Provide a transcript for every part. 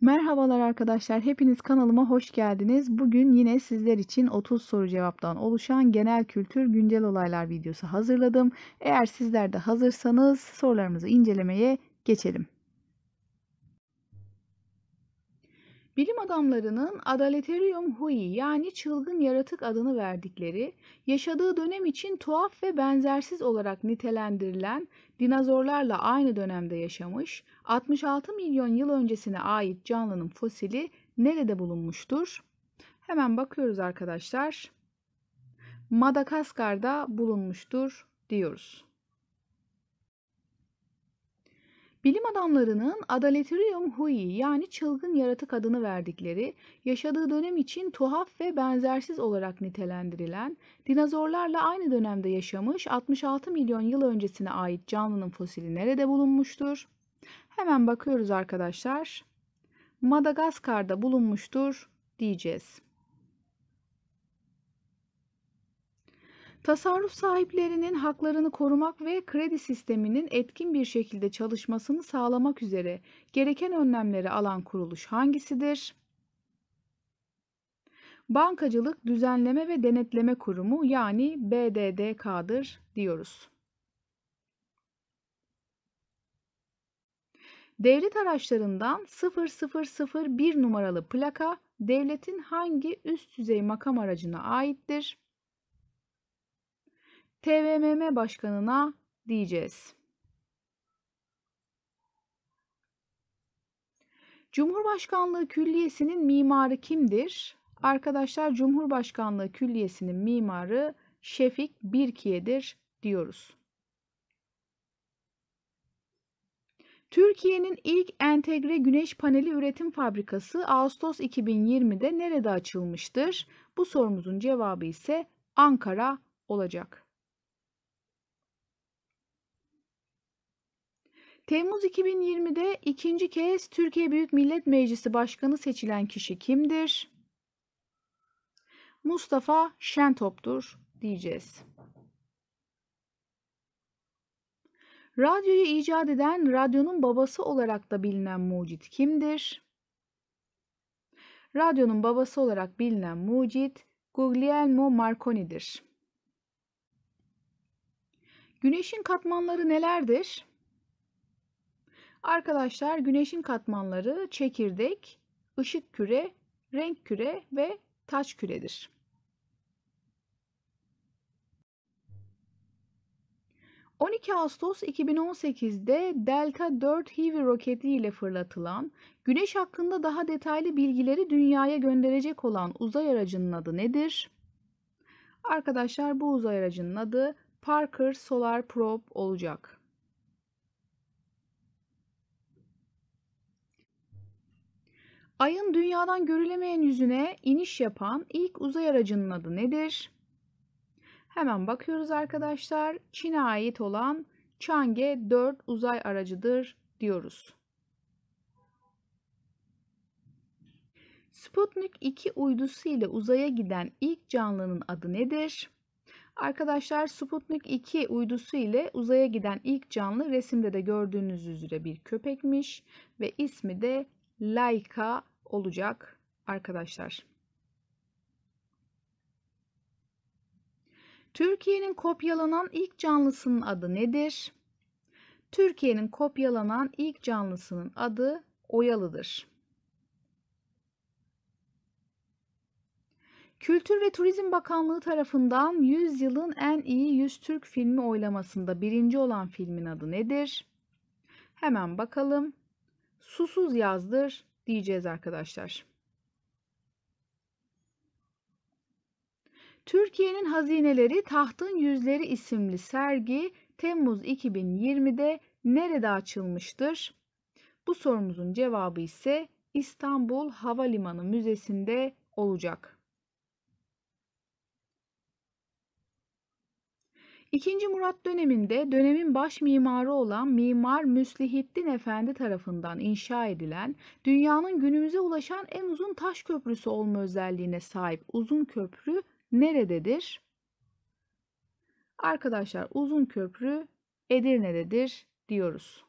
Merhabalar arkadaşlar. Hepiniz kanalıma hoş geldiniz. Bugün yine sizler için 30 soru cevaptan oluşan genel kültür güncel olaylar videosu hazırladım. Eğer sizler de hazırsanız sorularımızı incelemeye geçelim. Bilim adamlarının Adaleterium Hui yani çılgın yaratık adını verdikleri, yaşadığı dönem için tuhaf ve benzersiz olarak nitelendirilen dinozorlarla aynı dönemde yaşamış, 66 milyon yıl öncesine ait canlının fosili nerede bulunmuştur? Hemen bakıyoruz arkadaşlar. Madagaskar'da bulunmuştur diyoruz. Bilim adamlarının Adaletrium Hui yani çılgın yaratık adını verdikleri, yaşadığı dönem için tuhaf ve benzersiz olarak nitelendirilen, dinozorlarla aynı dönemde yaşamış 66 milyon yıl öncesine ait canlının fosili nerede bulunmuştur? Hemen bakıyoruz arkadaşlar. Madagaskar'da bulunmuştur diyeceğiz. Tasarruf sahiplerinin haklarını korumak ve kredi sisteminin etkin bir şekilde çalışmasını sağlamak üzere gereken önlemleri alan kuruluş hangisidir? Bankacılık Düzenleme ve Denetleme Kurumu yani BDDK'dır diyoruz. Devlet araçlarından 0001 numaralı plaka devletin hangi üst düzey makam aracına aittir? TVMM başkanına diyeceğiz. Cumhurbaşkanlığı Külliyesi'nin mimarı kimdir? Arkadaşlar Cumhurbaşkanlığı Külliyesi'nin mimarı Şefik Birkiye'dir diyoruz. Türkiye'nin ilk entegre güneş paneli üretim fabrikası Ağustos 2020'de nerede açılmıştır? Bu sorumuzun cevabı ise Ankara olacak. Temmuz 2020'de ikinci kez Türkiye Büyük Millet Meclisi Başkanı seçilen kişi kimdir? Mustafa Şentop'tur diyeceğiz. Radyoyu icat eden radyonun babası olarak da bilinen mucit kimdir? Radyonun babası olarak bilinen mucit Guglielmo Marconi'dir. Güneşin katmanları nelerdir? Arkadaşlar güneşin katmanları çekirdek, ışık küre, renk küre ve taş küredir. ...12 Ağustos 2018'de Delta 4 Heavy roketi ile fırlatılan, Güneş hakkında daha detaylı bilgileri dünyaya gönderecek olan uzay aracının adı nedir? Arkadaşlar bu uzay aracının adı Parker Solar Probe olacak. Ay'ın dünyadan görülemeyen yüzüne iniş yapan ilk uzay aracının adı nedir? Hemen bakıyoruz arkadaşlar. Çin'e ait olan Chang'e 4 uzay aracıdır diyoruz. Sputnik 2 uydusu ile uzaya giden ilk canlının adı nedir? Arkadaşlar Sputnik 2 uydusu ile uzaya giden ilk canlı resimde de gördüğünüz üzere bir köpekmiş ve ismi de Laika olacak arkadaşlar. Türkiye'nin kopyalanan ilk canlısının adı nedir? Türkiye'nin kopyalanan ilk canlısının adı Oyalı'dır. Kültür ve Turizm Bakanlığı tarafından 100 yılın en iyi 100 Türk filmi oylamasında birinci olan filmin adı nedir? Hemen bakalım susuz yazdır diyeceğiz arkadaşlar. Türkiye'nin Hazineleri Tahtın Yüzleri isimli sergi Temmuz 2020'de nerede açılmıştır? Bu sorumuzun cevabı ise İstanbul Havalimanı Müzesi'nde olacak. 2. Murat döneminde dönemin baş mimarı olan Mimar Müslihittin Efendi tarafından inşa edilen dünyanın günümüze ulaşan en uzun taş köprüsü olma özelliğine sahip uzun köprü nerededir? Arkadaşlar uzun köprü Edirne'dedir diyoruz.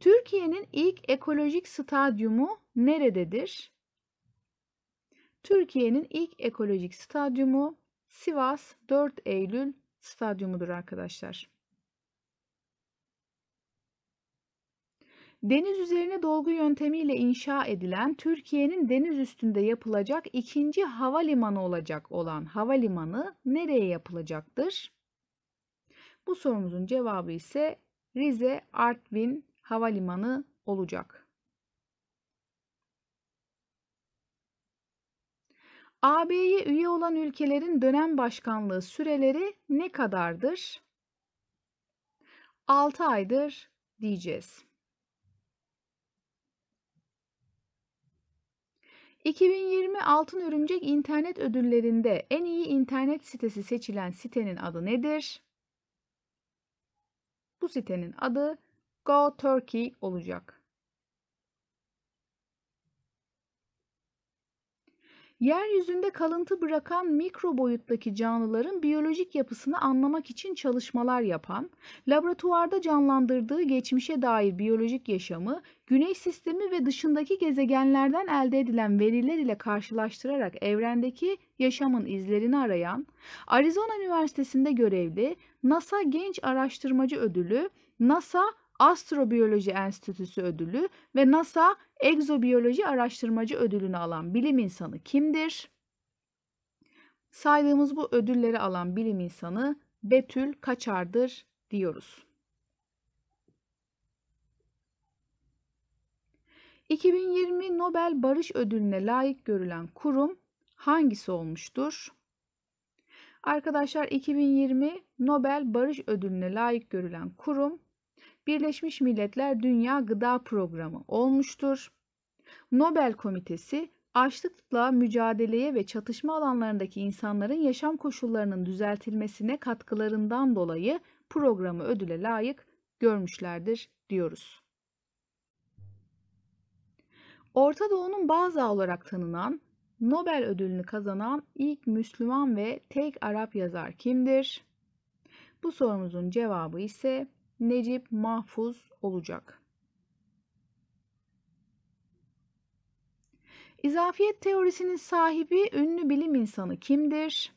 Türkiye'nin ilk ekolojik stadyumu nerededir? Türkiye'nin ilk ekolojik stadyumu Sivas 4 Eylül stadyumudur arkadaşlar. Deniz üzerine dolgu yöntemiyle inşa edilen Türkiye'nin deniz üstünde yapılacak ikinci havalimanı olacak olan havalimanı nereye yapılacaktır? Bu sorumuzun cevabı ise Rize Artvin Havalimanı olacak. AB'ye üye olan ülkelerin dönem başkanlığı süreleri ne kadardır? 6 aydır diyeceğiz. 2020 Altın Örümcek İnternet Ödülleri'nde en iyi internet sitesi seçilen sitenin adı nedir? Bu sitenin adı GoTurkey olacak. Yeryüzünde kalıntı bırakan mikro boyuttaki canlıların biyolojik yapısını anlamak için çalışmalar yapan, laboratuvarda canlandırdığı geçmişe dair biyolojik yaşamı, güneş sistemi ve dışındaki gezegenlerden elde edilen veriler ile karşılaştırarak evrendeki yaşamın izlerini arayan, Arizona Üniversitesi'nde görevli NASA Genç Araştırmacı Ödülü, NASA Astrobiyoloji Enstitüsü ödülü ve NASA Egzobiyoloji Araştırmacı ödülünü alan bilim insanı kimdir? Saydığımız bu ödülleri alan bilim insanı Betül Kaçar'dır diyoruz. 2020 Nobel Barış Ödülü'ne layık görülen kurum hangisi olmuştur? Arkadaşlar 2020 Nobel Barış Ödülü'ne layık görülen kurum Birleşmiş Milletler Dünya Gıda Programı olmuştur. Nobel Komitesi açlıkla mücadeleye ve çatışma alanlarındaki insanların yaşam koşullarının düzeltilmesine katkılarından dolayı programı ödüle layık görmüşlerdir diyoruz. Orta Doğu'nun bazı olarak tanınan Nobel ödülünü kazanan ilk Müslüman ve tek Arap yazar kimdir? Bu sorumuzun cevabı ise Necip Mahfuz olacak. İzafiyet teorisinin sahibi ünlü bilim insanı kimdir?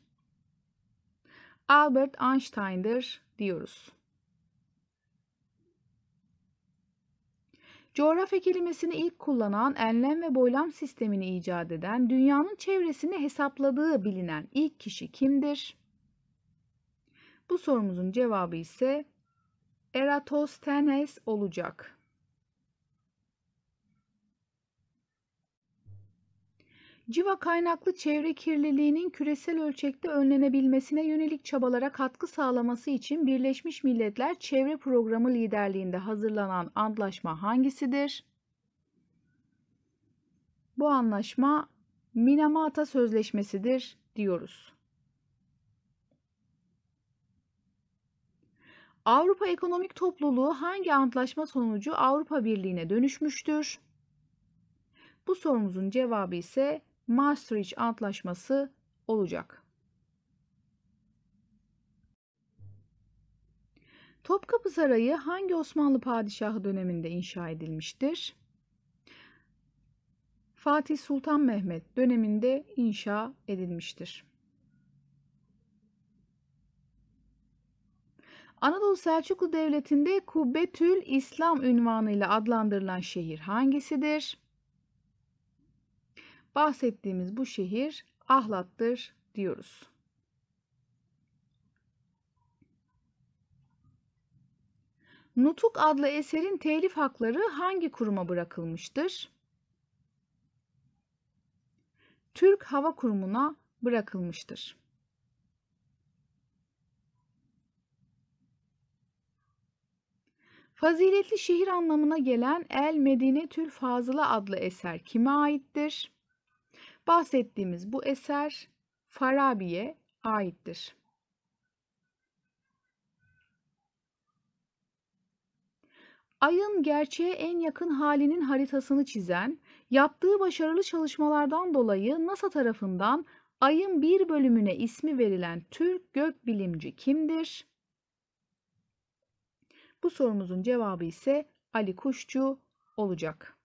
Albert Einstein'dır diyoruz. Coğrafya kelimesini ilk kullanan, enlem ve boylam sistemini icat eden, dünyanın çevresini hesapladığı bilinen ilk kişi kimdir? Bu sorumuzun cevabı ise Eratosthenes olacak. Civa kaynaklı çevre kirliliğinin küresel ölçekte önlenebilmesine yönelik çabalara katkı sağlaması için Birleşmiş Milletler Çevre Programı liderliğinde hazırlanan antlaşma hangisidir? Bu anlaşma Minamata Sözleşmesi'dir diyoruz. Avrupa Ekonomik Topluluğu hangi antlaşma sonucu Avrupa Birliği'ne dönüşmüştür? Bu sorumuzun cevabı ise Maastricht Antlaşması olacak. Topkapı Sarayı hangi Osmanlı padişahı döneminde inşa edilmiştir? Fatih Sultan Mehmet döneminde inşa edilmiştir. Anadolu Selçuklu Devleti'nde Kubbetül İslam ünvanıyla adlandırılan şehir hangisidir? Bahsettiğimiz bu şehir Ahlat'tır diyoruz. Nutuk adlı eserin telif hakları hangi kuruma bırakılmıştır? Türk Hava Kurumu'na bırakılmıştır. Faziletli şehir anlamına gelen El Medine Tül Fazıla adlı eser kime aittir? Bahsettiğimiz bu eser Farabi'ye aittir. Ayın gerçeğe en yakın halinin haritasını çizen, yaptığı başarılı çalışmalardan dolayı NASA tarafından Ayın bir bölümüne ismi verilen Türk gök bilimci kimdir? Bu sorumuzun cevabı ise Ali Kuşçu olacak.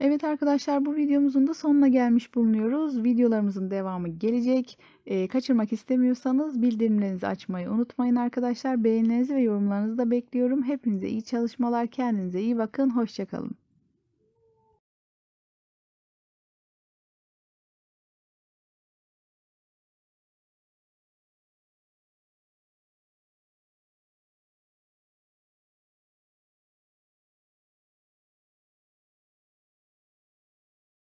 Evet arkadaşlar bu videomuzun da sonuna gelmiş bulunuyoruz. Videolarımızın devamı gelecek. E, kaçırmak istemiyorsanız bildirimlerinizi açmayı unutmayın arkadaşlar. Beğenilerinizi ve yorumlarınızı da bekliyorum. Hepinize iyi çalışmalar. Kendinize iyi bakın. Hoşçakalın.